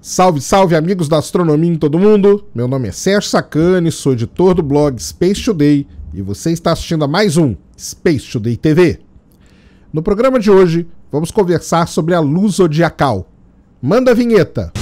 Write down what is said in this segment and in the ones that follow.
Salve, salve amigos da astronomia em todo mundo. Meu nome é Sérgio Sacani, sou editor do blog Space Today e você está assistindo a mais um Space Today TV. No programa de hoje, vamos conversar sobre a luz zodiacal. Manda a vinheta.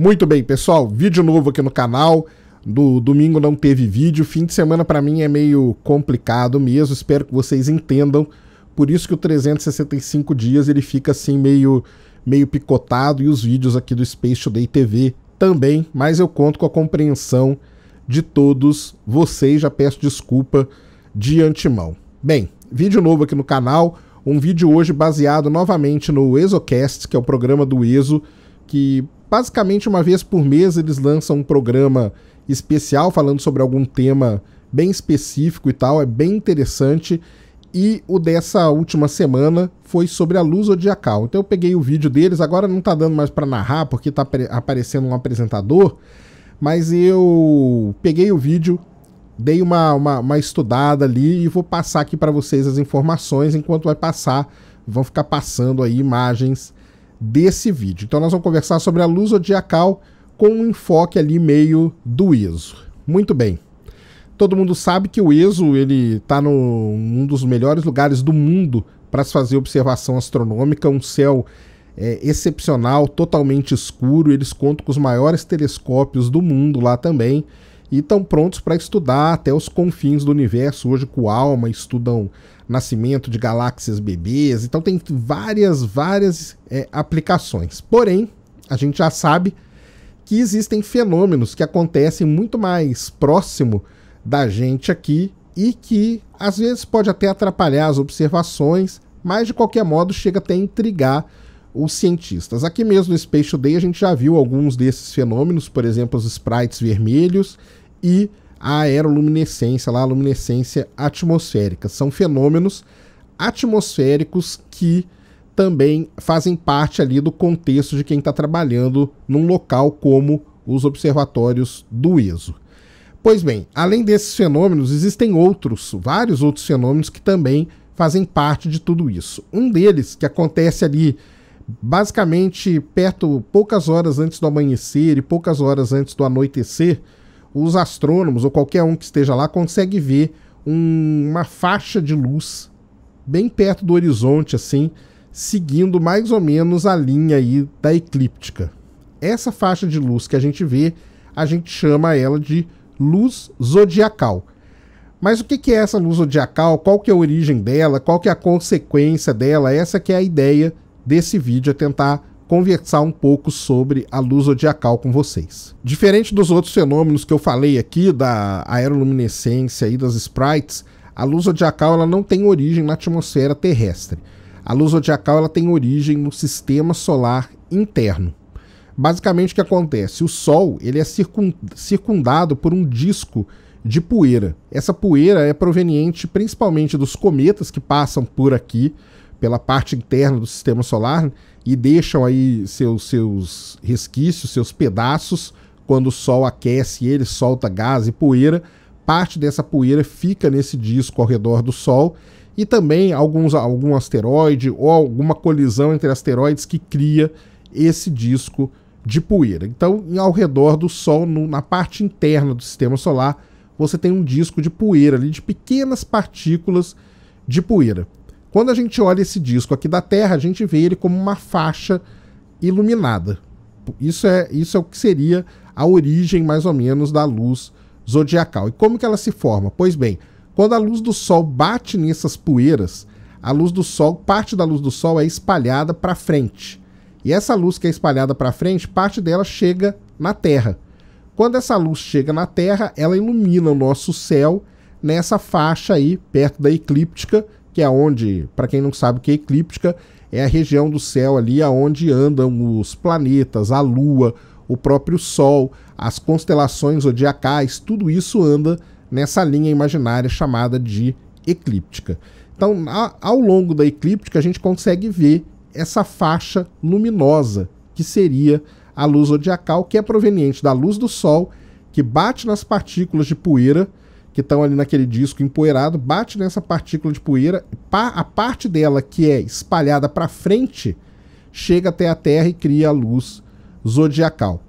Muito bem, pessoal, vídeo novo aqui no canal. Do domingo não teve vídeo, fim de semana para mim é meio complicado mesmo, espero que vocês entendam. Por isso que o 365 dias ele fica assim meio meio picotado e os vídeos aqui do Space Today TV também, mas eu conto com a compreensão de todos vocês, já peço desculpa de antemão. Bem, vídeo novo aqui no canal, um vídeo hoje baseado novamente no EsoCast, que é o programa do Eso. que basicamente uma vez por mês eles lançam um programa especial falando sobre algum tema bem específico e tal, é bem interessante. E o dessa última semana foi sobre a luz zodiacal. Então eu peguei o vídeo deles, agora não tá dando mais para narrar porque tá aparecendo um apresentador, mas eu peguei o vídeo, dei uma, uma, uma estudada ali e vou passar aqui para vocês as informações enquanto vai passar, vão ficar passando aí imagens desse vídeo. Então nós vamos conversar sobre a luz zodiacal com um enfoque ali meio do ISO. Muito bem. Todo mundo sabe que o Eso ele está num dos melhores lugares do mundo para se fazer observação astronômica, um céu é, excepcional, totalmente escuro. Eles contam com os maiores telescópios do mundo lá também e estão prontos para estudar até os confins do universo. Hoje, com alma, estudam nascimento de galáxias bebês. Então, tem várias, várias é, aplicações. Porém, a gente já sabe que existem fenômenos que acontecem muito mais próximo da gente aqui e que às vezes pode até atrapalhar as observações, mas de qualquer modo chega até a intrigar os cientistas. Aqui mesmo no Space Today a gente já viu alguns desses fenômenos, por exemplo, os sprites vermelhos e a aeroluminescência, lá, a luminescência atmosférica. São fenômenos atmosféricos que também fazem parte ali do contexto de quem está trabalhando num local como os observatórios do ISO. Pois bem, além desses fenômenos, existem outros, vários outros fenômenos que também fazem parte de tudo isso. Um deles, que acontece ali basicamente perto, poucas horas antes do amanhecer e poucas horas antes do anoitecer, os astrônomos ou qualquer um que esteja lá consegue ver um, uma faixa de luz bem perto do horizonte, assim, seguindo mais ou menos a linha aí da eclíptica. Essa faixa de luz que a gente vê, a gente chama ela de luz zodiacal. Mas o que é essa luz zodiacal? Qual que é a origem dela? Qual que é a consequência dela? Essa que é a ideia desse vídeo, é tentar conversar um pouco sobre a luz zodiacal com vocês. Diferente dos outros fenômenos que eu falei aqui, da aeroluminescência e das sprites, a luz zodiacal ela não tem origem na atmosfera terrestre. A luz zodiacal ela tem origem no sistema solar interno. Basicamente o que acontece? O Sol ele é circundado por um disco de poeira. Essa poeira é proveniente principalmente dos cometas que passam por aqui, pela parte interna do sistema solar, né, e deixam aí seus, seus resquícios, seus pedaços. Quando o Sol aquece, ele solta gás e poeira. Parte dessa poeira fica nesse disco ao redor do Sol e também alguns, algum asteroide ou alguma colisão entre asteroides que cria esse disco de poeira. Então, ao redor do Sol, no, na parte interna do sistema solar, você tem um disco de poeira ali, de pequenas partículas de poeira. Quando a gente olha esse disco aqui da Terra, a gente vê ele como uma faixa iluminada. Isso é, isso é o que seria a origem, mais ou menos, da luz zodiacal. E como que ela se forma? Pois bem, quando a luz do sol bate nessas poeiras, a luz do sol, parte da luz do sol é espalhada para frente. E essa luz que é espalhada para frente, parte dela chega na Terra. Quando essa luz chega na Terra, ela ilumina o nosso céu nessa faixa aí perto da eclíptica, que é onde, para quem não sabe o que é eclíptica, é a região do céu ali aonde andam os planetas, a lua, o próprio sol, as constelações zodiacais, tudo isso anda nessa linha imaginária chamada de eclíptica. Então, ao longo da eclíptica, a gente consegue ver essa faixa luminosa, que seria a luz zodiacal, que é proveniente da luz do Sol, que bate nas partículas de poeira que estão ali naquele disco empoeirado, bate nessa partícula de poeira, a parte dela que é espalhada para frente chega até a Terra e cria a luz zodiacal.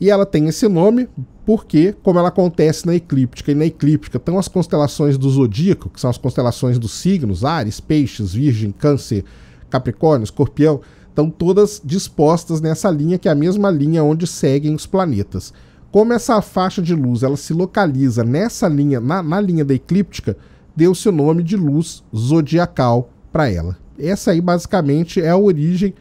E ela tem esse nome porque, como ela acontece na eclíptica, e na eclíptica estão as constelações do zodíaco, que são as constelações dos signos, Ares, Peixes, Virgem, Câncer, Capricórnio, Escorpião, estão todas dispostas nessa linha, que é a mesma linha onde seguem os planetas. Como essa faixa de luz ela se localiza nessa linha, na, na linha da eclíptica, deu-se o nome de luz zodiacal para ela. Essa aí basicamente é a origem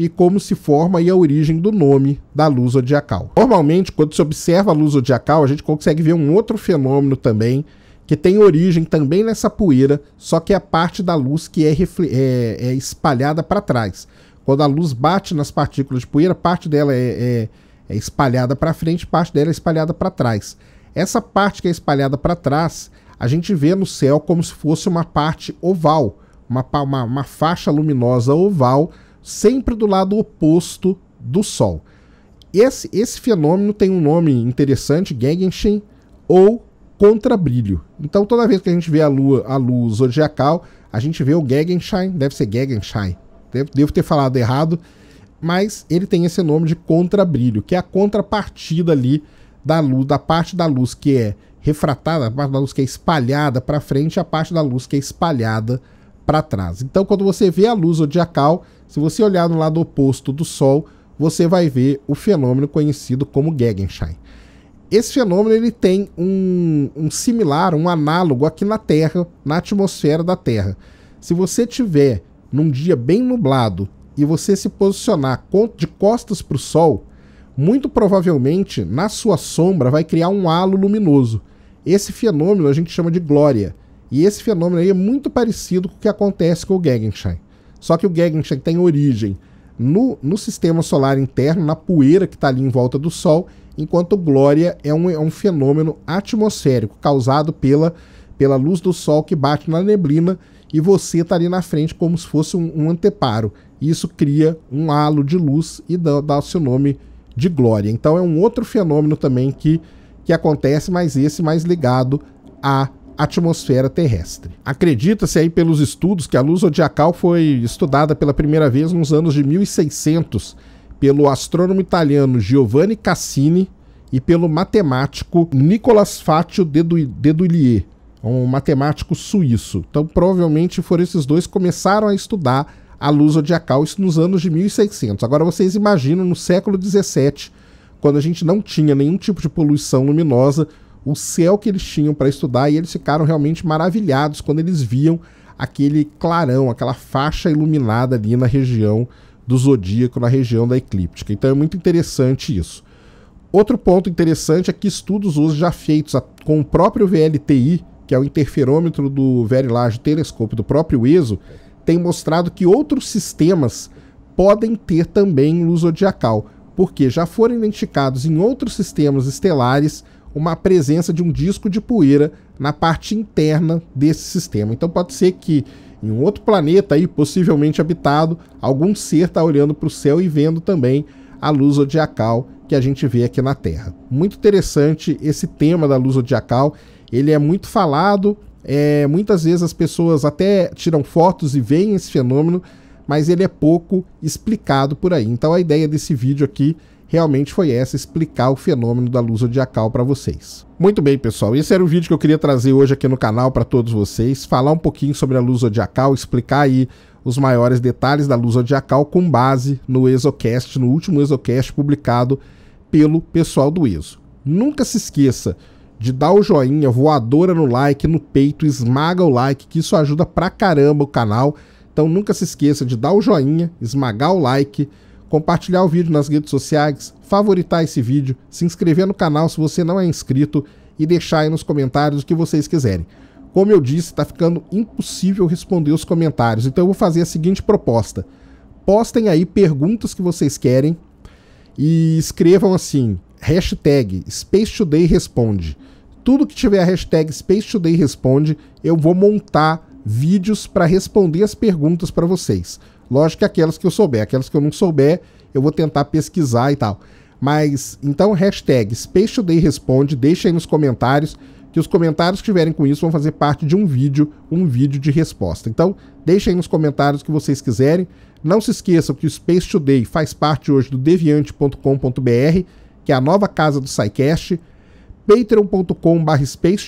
e como se forma e a origem do nome da luz zodiacal. Normalmente, quando se observa a luz zodiacal, a gente consegue ver um outro fenômeno também que tem origem também nessa poeira, só que é a parte da luz que é, é, é espalhada para trás. Quando a luz bate nas partículas de poeira, parte dela é, é, é espalhada para frente, parte dela é espalhada para trás. Essa parte que é espalhada para trás, a gente vê no céu como se fosse uma parte oval, uma, uma, uma faixa luminosa oval sempre do lado oposto do Sol. Esse, esse fenômeno tem um nome interessante, Gegenshin, ou contrabrilho. Então toda vez que a gente vê a, lua, a luz zodiacal, a gente vê o Gegenshin, deve ser Gegenshin, devo, devo ter falado errado, mas ele tem esse nome de contrabrilho, que é a contrapartida ali da luz, da parte da luz que é refratada, a parte da luz que é espalhada para frente, a parte da luz que é espalhada para trás. Então, quando você vê a luz zodiacal, se você olhar no lado oposto do Sol, você vai ver o fenômeno conhecido como Gegenschein. Esse fenômeno ele tem um, um similar, um análogo aqui na Terra, na atmosfera da Terra. Se você tiver num dia bem nublado e você se posicionar de costas para o Sol, muito provavelmente na sua sombra vai criar um halo luminoso. Esse fenômeno a gente chama de glória. E esse fenômeno aí é muito parecido com o que acontece com o Gegenschein. Só que o Gegenschein tem origem no, no sistema solar interno, na poeira que está ali em volta do Sol, enquanto Glória é um, é um fenômeno atmosférico causado pela, pela luz do Sol que bate na neblina e você está ali na frente como se fosse um, um anteparo. Isso cria um halo de luz e dá, dá o seu nome de Glória. Então é um outro fenômeno também que, que acontece, mas esse mais ligado a atmosfera terrestre. Acredita-se aí pelos estudos que a luz zodiacal foi estudada pela primeira vez nos anos de 1600 pelo astrônomo italiano Giovanni Cassini e pelo matemático Nicolas Fatio Dedulier, um matemático suíço. Então, provavelmente foram esses dois que começaram a estudar a luz zodiacal isso nos anos de 1600. Agora vocês imaginam no século 17, quando a gente não tinha nenhum tipo de poluição luminosa, o céu que eles tinham para estudar e eles ficaram realmente maravilhados quando eles viam aquele clarão, aquela faixa iluminada ali na região do zodíaco, na região da eclíptica. Então é muito interessante isso. Outro ponto interessante é que estudos hoje já feitos com o próprio VLTI, que é o interferômetro do Very Large Telescope do próprio ESO, tem mostrado que outros sistemas podem ter também luz zodiacal, porque já foram identificados em outros sistemas estelares uma presença de um disco de poeira na parte interna desse sistema. Então pode ser que em um outro planeta aí, possivelmente habitado, algum ser está olhando para o céu e vendo também a luz zodiacal que a gente vê aqui na Terra. Muito interessante esse tema da luz zodiacal, ele é muito falado, é, muitas vezes as pessoas até tiram fotos e veem esse fenômeno, mas ele é pouco explicado por aí. Então a ideia desse vídeo aqui realmente foi essa, explicar o fenômeno da luz zodiacal para vocês. Muito bem, pessoal, esse era o vídeo que eu queria trazer hoje aqui no canal para todos vocês, falar um pouquinho sobre a luz zodiacal, explicar aí os maiores detalhes da luz zodiacal com base no Exocast, no último Exocast publicado pelo pessoal do Exo. Nunca se esqueça de dar o joinha, voadora no like, no peito, esmaga o like, que isso ajuda pra caramba o canal. Então nunca se esqueça de dar o joinha, esmagar o like, compartilhar o vídeo nas redes sociais, favoritar esse vídeo, se inscrever no canal se você não é inscrito e deixar aí nos comentários o que vocês quiserem. Como eu disse, está ficando impossível responder os comentários, então eu vou fazer a seguinte proposta. Postem aí perguntas que vocês querem e escrevam assim, hashtag SpaceTodayResponde. Tudo que tiver a hashtag SpaceTodayResponde, eu vou montar vídeos para responder as perguntas para vocês. Lógico que aquelas que eu souber, aquelas que eu não souber, eu vou tentar pesquisar e tal. Mas, então, hashtag Peixe Responde, deixa aí nos comentários, que os comentários que tiverem com isso vão fazer parte de um vídeo, um vídeo de resposta. Então, deixa aí nos comentários o que vocês quiserem. Não se esqueçam que o Space Today faz parte hoje do deviante.com.br, que é a nova casa do SciCast, patreon.com.br Space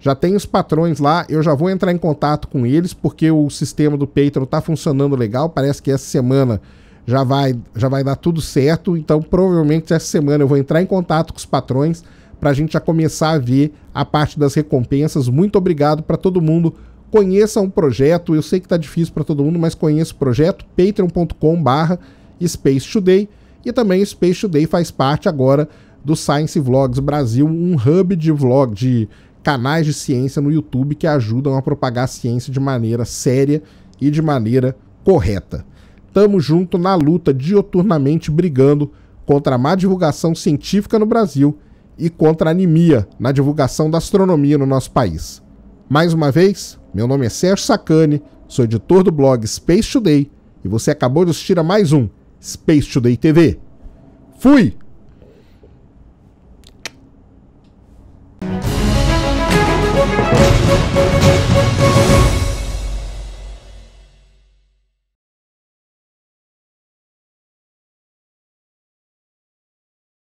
já tem os patrões lá, eu já vou entrar em contato com eles, porque o sistema do Patreon está funcionando legal, parece que essa semana já vai, já vai dar tudo certo, então provavelmente essa semana eu vou entrar em contato com os patrões para a gente já começar a ver a parte das recompensas. Muito obrigado para todo mundo. Conheçam um o projeto, eu sei que está difícil para todo mundo, mas conheça o projeto, patreon.com/barra Space Today. E também o Space Today faz parte agora do Science Vlogs Brasil, um hub de vlog de canais de ciência no YouTube que ajudam a propagar a ciência de maneira séria e de maneira correta. Tamo junto na luta dioturnamente brigando contra a má divulgação científica no Brasil e contra a anemia na divulgação da astronomia no nosso país. Mais uma vez, meu nome é Sérgio Sacani, sou editor do blog Space Today e você acabou de assistir a mais um Space Today TV. Fui!